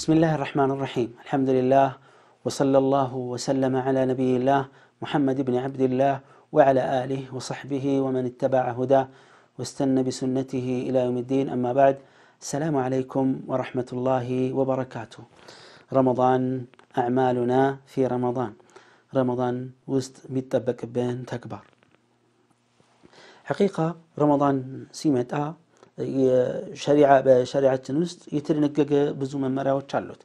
بسم الله الرحمن الرحيم الحمد لله وصلى الله وسلم على نبي الله محمد بن عبد الله وعلى آله وصحبه ومن اتبع هداه واستنى بسنته إلى يوم الدين أما بعد السلام عليكم ورحمة الله وبركاته رمضان أعمالنا في رمضان رمضان وست بين تكبر حقيقة رمضان سيمة آه በሸሪዓችን ውስጥ የተደነገገ ብዙ መመሪያዎች አሉት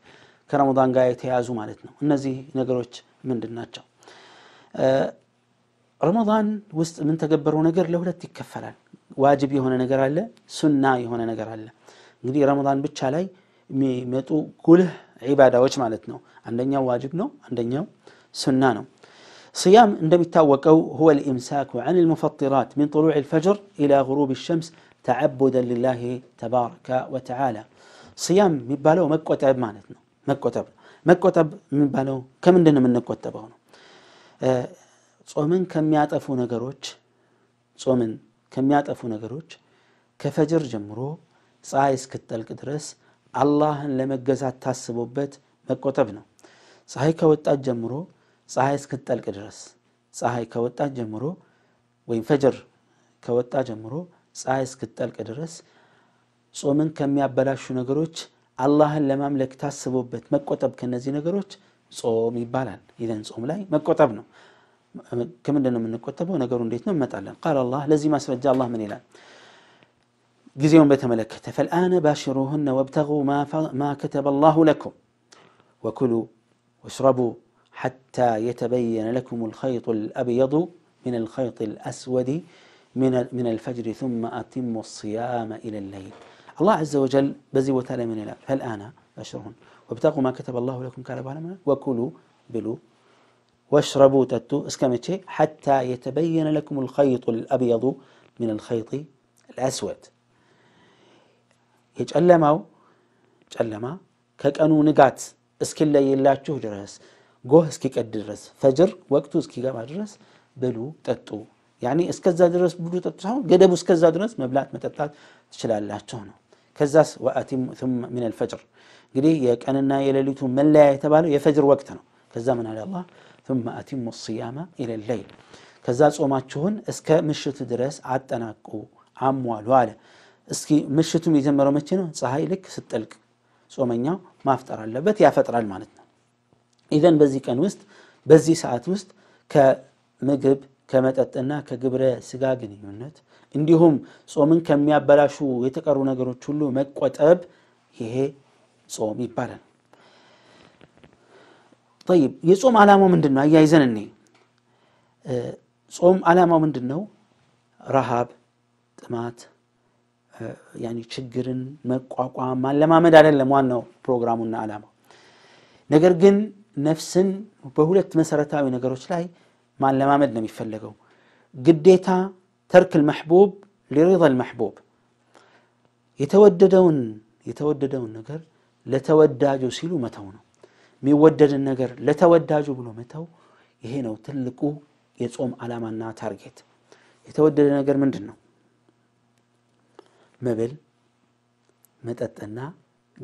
ከረመዳን ጋር የተያዙ ማለት ነው። እነዚህ ነገሮች ምንድን ናቸው? ረመን ውስጥ የምንተገበረው ነገር ለሁለት ይከፈላል። ዋጅብ የሆነ ነገር አለ፣ ሱና የሆነ ነገር አለ። እንግዲህ ረመን ብቻ ላይ የሚመጡ ጉልህ ዒባዳዎች ማለት ነው። አንደኛው ዋጅብ ነው፣ አንደኛው ሱና ነው። صيام اندميتاوك هو الامساك عن المفطرات من طلوع الفجر الى غروب الشمس تعبدا لله تبارك وتعالى صيام مبالو مكوتاب مانتنا مكوتاب مكوتاب مبالو كم عندنا من نكوتاب هنا صومن كم يعطفو نغروش صومن كم يعطفو نغروش كفجر جمرو صايس كتل كدرس الله لما جزات تاسبوبت مكوتابنا صحيح كوتاج جمرو ፀሐይ እስክትጠልቅ ድረስ ፀሐይ ከወጣት ጀምሮ ወይም ፈጀር ከወጣ ጀምሮ ፀሐይ እስክትጠልቅ ድረስ ጾምን ከሚያበላሹ ነገሮች አላህን ለማምለክ ታስቦበት መቆጠብ ከነዚህ ነገሮች ጾም ይባላል። ኢዘን ጾም ላይ መቆጠብ ነው። ከምንድን ነው የምንቆጠበው? ነገሩ እንዴት ነው? እንመጣለን። ቃል አላህ ለዚህ ማስረጃ አላህ ምን ይላል? ጊዜውን በተመለከተ ፈልአነ ባሽሩሁነ ወብተጉ ማ ከተበ አላሁ ለኩም ወኩሉ ወሽረቡ حتى يتبين لكم الخيط الأبيض من الخيط الأسود من من الفجر ثم أتم الصيام إلى الليل الله عز وجل بزي وتعالى من الأمر فالآن أشرون وابتغوا ما كتب الله لكم قال بعلمنا وكلوا بلوا واشربوا تتو اسكمتشي حتى يتبين لكم الخيط الأبيض من الخيط الأسود يجعل ما يجعل ما كأنو نقات اسكلا يلاته جرس جوه سكيك الدرس فجر وقتو سكيك ما درس بلو تتو يعني اسكزا درس بلو تتو شاون قدب اسكزا درس مبلات متبتات شلال لا تشونو كزاس واتم ثم من الفجر قلي يك اننا يلليتو من لا يتبالو يفجر وقتنا كزا من على الله ثم اتم الصيام الى الليل كزاس صوما تشون اسك مشت درس عتناقو عام والا اسكي مشتو ميزمرو متشنو صحاي لك ستلك صومنيا ما افطرال لبت يا فطرال معناتنا ኢዘን በዚህ ቀን ውስጥ በዚህ ሰዓት ውስጥ ከምግብ ከመጠጥና ከግብረ ስጋ ግንኙነት እንዲሁም ጾምን ከሚያበላሹ የተቀሩ ነገሮች ሁሉ መቆጠብ ይሄ ጾም ይባላል። ጠይብ የጾም ዓላማው ምንድን ነው? አያይዘን እኔ ጾም ዓላማው ምንድን ነው? ረሃብ፣ ጥማት፣ ችግርን መቋቋም ማለማመድ አይደለም ዋናው ፕሮግራሙና ዓላማው ነገር ግን ነፍስን በሁለት መሰረታዊ ነገሮች ላይ ማለማመድ ነው የሚፈለገው ግዴታ ተርክ ልመሕቡብ ሊሪዳ ልመሕቡብ የተወደደውን የተወደደውን ነገር ለተወዳጁ ሲሉ መተው ነው የሚወደድን ነገር ለተወዳጁ ብሎ መተው ይሄ ነው ትልቁ የጾም ዓላማና ታርጌት የተወደደ ነገር ምንድን ነው መብል መጠጥና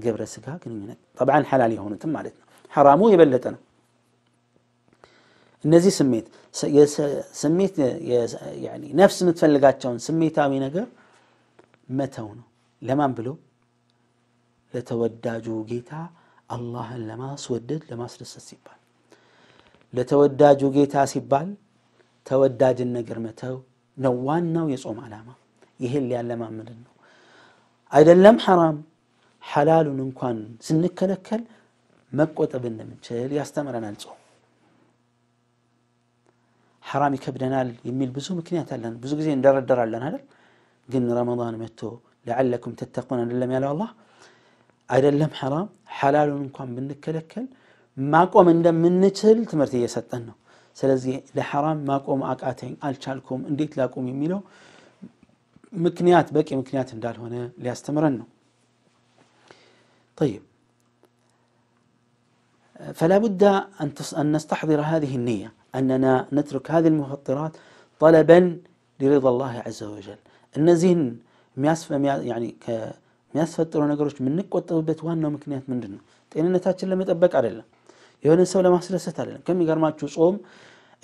ግብረ ስጋ ግንኙነት ጠብዓን ሐላል የሆኑትም ማለት ነው حرامو يبلتنا النزي سميت سميت يعني نفس متفلقات شون سميت آمين أقر متون لما بلو لتوداجو جيتا الله لما سودد لما سرس سيبال لتوداجو جيتا سيبال توداج النقر متو نوان نو يصوم علامة يهل لي لما مرنو أيضا لم حرام حلال ننكون سنك لكل መቆጠብ እንደምንችል ያስተምረናል ጾም ሐራም ይከብደናል የሚል ብዙ ምክንያት አለን ብዙ ጊዜ እንደረደራለን አይደል ግን ረመዳን መጥቶ ለዓለኩም ተተቁን አይደለም ያለው አላህ አይደለም ሐራም ሐላሉን እንኳን ብንከለከል ማቆም እንደምንችል ትምህርት እየሰጠን ነው ስለዚህ ለሐራም ማቆም አቃተኝ አልቻልኩም እንዴት ላቁም የሚለው ምክንያት በቂ ምክንያት እንዳልሆነ ሊያስተምረን ነው طيب فلا بد أن ان نستحضر هذه النية أننا نترك هذه المفطرات طلبا لرضا الله عز وجل أن زين مياسفة يعني مياسفة ترون أقولش من نك وتطبت وانا مكنيات من جنو تين إن تاتش لما تبقى على الله يهون سولة ما سلسة كم يقرم أتشو صوم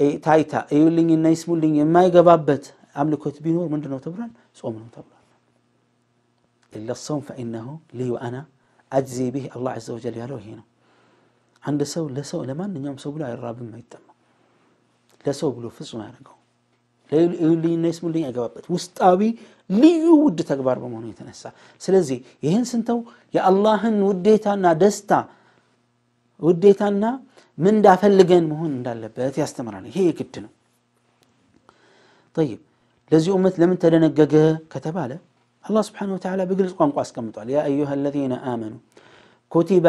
أي تايتا أي اللي إن يسمو اللي ما يقبابت عملك وتبينور من جنو تبران صوم من تبران إلا الصوم فإنه لي وأنا أجزي به الله عز وجل يا هنا አንድ ሰው ለሰው ለማንኛውም ሰው ብሎ አይራብም፣ አይጠማም። ለሰው ብሎ ፍጹም አያደርገው። ልዩና ይስሙልኝ አይገባበት ውስጣዊ ልዩ ውድ ተግባር በመሆኑ የተነሳ ስለዚህ ይህን ስንተው የአላህን ውዴታና ደስታ ውዴታና ምን እንዳፈልገን መሆን እንዳለበት ያስተምራል። ይሄ የግድ ነው። ጠይብ ለዚህ ኡመት ለምን ተደነገገ ከተባለ አላ ስብሓነሁ ወተዓላ በግልጽ ቋንቋ አስቀምጧል። ያ አዩሃ አለዚነ አመኑ ኩቲባ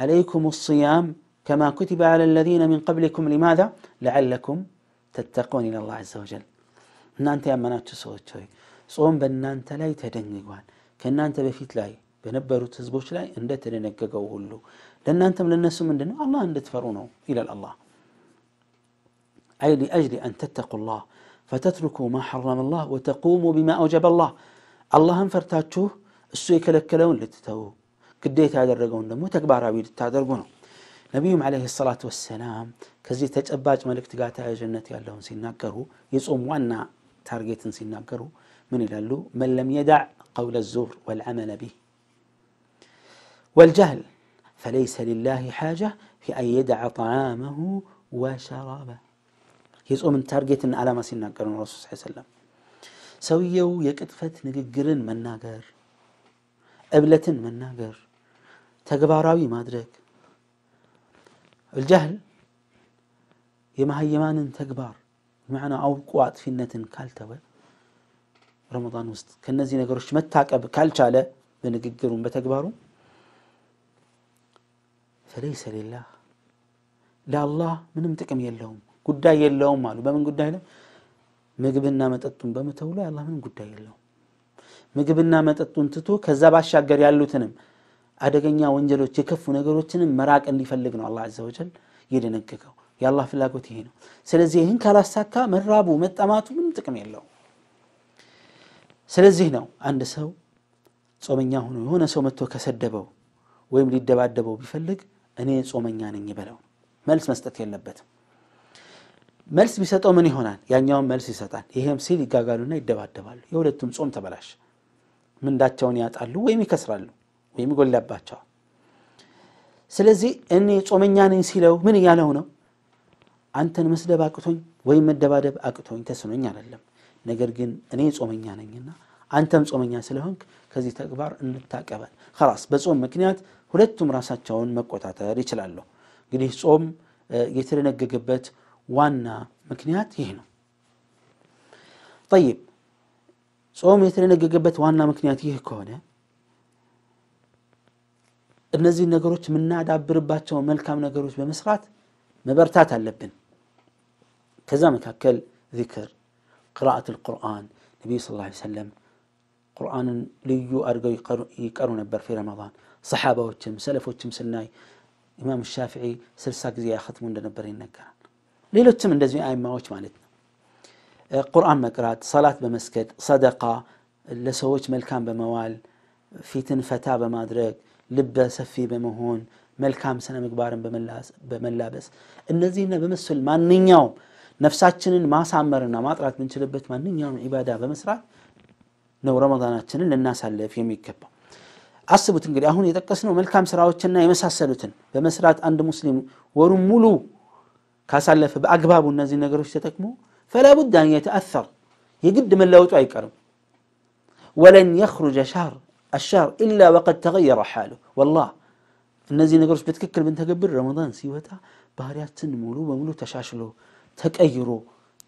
عليكم الصيام كما كتب على الذين من قبلكم لماذا؟ لعلكم تتقون إلى الله عز وجل እናንተ ያመናችሁ ሰዎች ሆይ ጾም በእናንተ ላይ ተደንግጓል ከእናንተ በፊት ላይ በነበሩት ህዝቦች ላይ እንደተደነገገው ሁሉ ለእናንተም ለእነሱ ምንድን ነው አላህ እንድትፈሩ ነው ይላል አላህ አይ ሊአጅሊ አን ተተቁ ላህ ፈተትርኩ ማ ሐረመ ላህ ወተቁሙ ቢማ አውጀበ ላህ አላህን ፈርታችሁ እሱ የከለከለውን ልትተዉ ግዴታ ያደረገውን ደግሞ ተግባራዊ ልታደርጉ ነው። ነቢዩም ዓለይሂ ሰላቱ ወሰላም ከዚህ ተጨባጭ መልእክት ጋር ተያያዥነት ያለውን ሲናገሩ የጾም ዋና ታርጌትን ሲናገሩ ምን ይላሉ? መን ለም የዳዕ ቀውለ ዙር ወልዓመለ ቢህ ወልጀህል فليس لله حاجة في أن يدع طعامه وشرابه የጾምን ታርጌትን ዓላማ ሲናገር ነው ረሱል ስ ሰለም ሰውየው የቅጥፈት ንግግርን መናገር እብለትን መናገር ተግባራዊ ማድረግ አልጀህል የማህየማንን ተግባር ማዕና አውቆ አጥፊነትን ካልተወ ረመዳን ውስጥ ከነዚህ ነገሮች መታቀብ ካልቻለ በንግግሩም በተግባሩ ፈለይሰ ሊላህ ለአላህ ምንም ጥቅም የለውም ጉዳይ የለውም አሉ በምን ጉዳይ ላይ ምግብና መጠጡን በመተው ላይ አላህ ምንም ጉዳይ የለውም ምግብና መጠጡን ትቶ ከዛ ባሻገር ያሉትንም አደገኛ ወንጀሎች፣ የከፉ ነገሮችንም መራቅ እንዲፈልግ ነው አላህ አዘወጀል የደነገገው። የአላህ ፍላጎት ይሄ ነው። ስለዚህ ይህን ካላሳካ መራቡ መጠማቱ ምንም ጥቅም የለውም። ስለዚህ ነው አንድ ሰው ጾመኛ ሆኖ የሆነ ሰው መጥቶ ከሰደበው ወይም ሊደባደበው ቢፈልግ እኔ ጾመኛ ነኝ ይበለው። መልስ መስጠት የለበትም። መልስ ቢሰጠው ምን ይሆናል? ያኛውን መልስ ይሰጣል። ይሄም ሲል ይጋጋሉና ይደባደባሉ። የሁለቱም ጾም ተበላሽ። ምንዳቸውን ያጣሉ ወይም ይከስራሉ። ወይም ይጎላባቸዋል ስለዚህ እኔ ጾመኛ ነኝ ሲለው ምን እያለው ነው አንተን መስደብ አቅቶኝ ወይም መደባደብ አቅቶኝ ተስኖኝ አይደለም ነገር ግን እኔ ጾመኛ ነኝና አንተም ጾመኛ ስለሆንክ ከዚህ ተግባር እንታቀበል ላስ በጾም ምክንያት ሁለቱም ራሳቸውን መቆጣጠር ይችላሉ እንግዲህ ጾም የተደነገገበት ዋና ምክንያት ይህ ነው ጠይብ ጾም የተደነገገበት ዋና ምክንያት ይህ ከሆነ እነዚህን ነገሮች የምናዳብርባቸው መልካም ነገሮች በመስራት መበርታት አለብን ከዛ መካከል ዚክር ቅራአት ልቁርአን ነቢዩ ስ ላ ሰለም ቁርአንን ልዩ አድርገው ይቀሩ ነበር ፊ ረመን ሰሓባዎችም ሰለፎችም ስናይ ኢማም ሻፊዒ ስልሳ ጊዜ ያኸትሙ እንደነበር ይነገራል ሌሎችም እንደዚህ አይማዎች ማለት ነው ቁርአን መቅራት ሰላት በመስገድ ሰደቃ ለሰዎች መልካም በመዋል ፊትን ፈታ በማድረግ ልበ ሰፊ በመሆን መልካም ስነ ምግባርን በመላበስ እነዚህና በመሰል ማንኛውም ነፍሳችንን ማሳመርና ማጥራት የምንችልበት ማንኛውም ዒባዳ በመስራት ነው ረመዳናችንን ልናሳለፍ የሚገባው። አስቡት እንግዲህ አሁን የጠቀስነው መልካም ስራዎችና የመሳሰሉትን በመስራት አንድ ሙስሊም ወሩን ሙሉ ካሳለፈ በአግባቡ እነዚህ ነገሮች ተጠቅሞ ፈላቡድ አን የተአሰር የግድ መለወጡ አይቀርም። ወለን የኽሩጀ ሻር الشهر إلا وقد تغير حاله والله النزين يقول ايش بتككل بنتها قبل رمضان سيوتا باريات مولو ومولو تشاشلو تكأيرو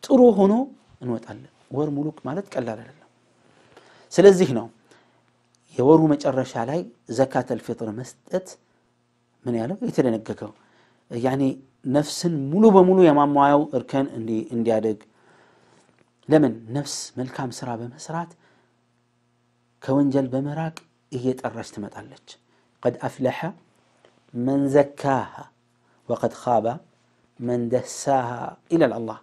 ترو هنو انوات ألا ور ملوك ما لا لا لا سلزي هنا يورو ما تقرش علي زكاة الفطر مستت من يالو يتلين يعني نفس ملو بملو يا مامو اركان اندي اندي عدق. لمن نفس ملكام سرابة مسرات كونجل بمراك إيت الرشت متعلج قد أفلح من زكاها وقد خاب من دساها إلى الله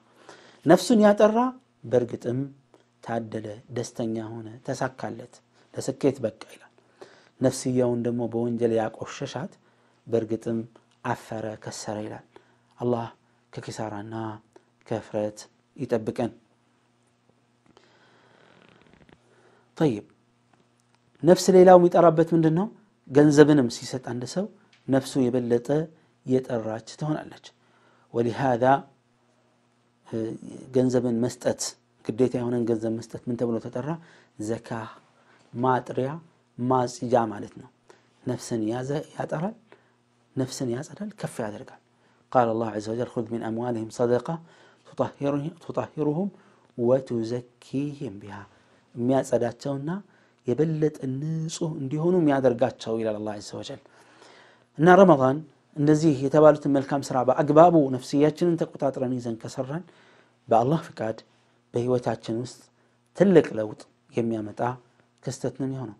نفس يا ترى برقت أم تعدل دستنيا هنا تسكالت تسكيت بك إلى نفسي يوم دمو بونجل ياك أششات برقت أم عفر كسر إلى الله ككسارنا كفرت يتبكن طيب ነፍስ ሌላው የሚጠራበት ምንድን ነው? ገንዘብንም ሲሰጥ አንድ ሰው ነፍሱ የበለጠ የጠራች ትሆናለች። ወሊሃዛ ገንዘብን መስጠት ግዴታ የሆነን ገንዘብ መስጠት ምን ተብሎ ተጠራ? ዘካ ማጥሪያ ማጽጃ ማለት ነው። ነፍስን ያጠራል፣ ነፍስን ያጸዳል፣ ከፍ ያደርጋል። ቃለ ላሁ ዐዘ ወጀል ኹዝ ሚን አምዋልህም ሰደቃ ቱጣሂሩሁም ወቱዘኪህም ቢሃ የሚያጸዳቸውና የበለጠ ንጹህ እንዲሆኑ የሚያደርጋቸው ይላል አላህ አዘ ወጀል እና ረመዳን እንደዚህ የተባሉትን መልካም ስራ በአግባቡ ነፍስያችንን ተቆጣጥረን ይዘን ከሰራን በአላህ ፍቃድ በህይወታችን ውስጥ ትልቅ ለውጥ የሚያመጣ ክስተት ነው የሚሆነው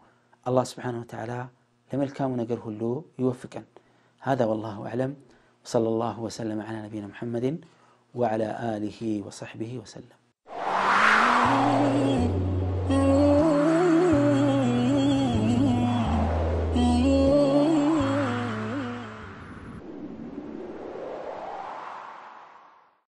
አላህ ስብሓነ ወተዓላ ለመልካሙ ነገር ሁሉ ይወፍቀን هذا والله أعلم وصلى الله وسلم على نبينا محمد وعلى آله وصحبه وسلم